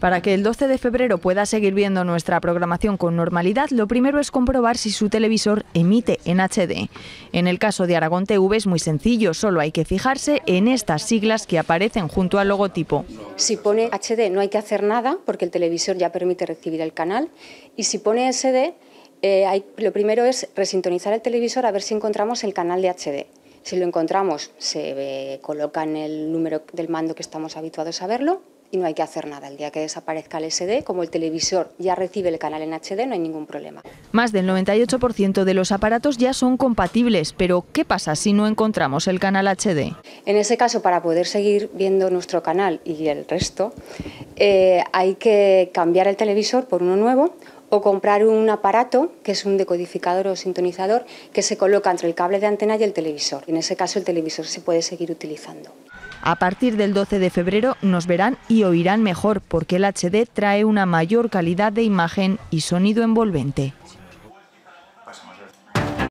Para que el 12 de febrero pueda seguir viendo nuestra programación con normalidad, lo primero es comprobar si su televisor emite en HD. En el caso de Aragón TV es muy sencillo, solo hay que fijarse en estas siglas que aparecen junto al logotipo. Si pone HD no hay que hacer nada porque el televisor ya permite recibir el canal y si pone SD eh, lo primero es resintonizar el televisor a ver si encontramos el canal de HD. Si lo encontramos, se coloca en el número del mando que estamos habituados a verlo y no hay que hacer nada. El día que desaparezca el SD, como el televisor ya recibe el canal en HD, no hay ningún problema. Más del 98% de los aparatos ya son compatibles, pero ¿qué pasa si no encontramos el canal HD? En ese caso, para poder seguir viendo nuestro canal y el resto, eh, hay que cambiar el televisor por uno nuevo o comprar un aparato, que es un decodificador o sintonizador, que se coloca entre el cable de antena y el televisor. En ese caso, el televisor se puede seguir utilizando. A partir del 12 de febrero nos verán y oirán mejor porque el HD trae una mayor calidad de imagen y sonido envolvente.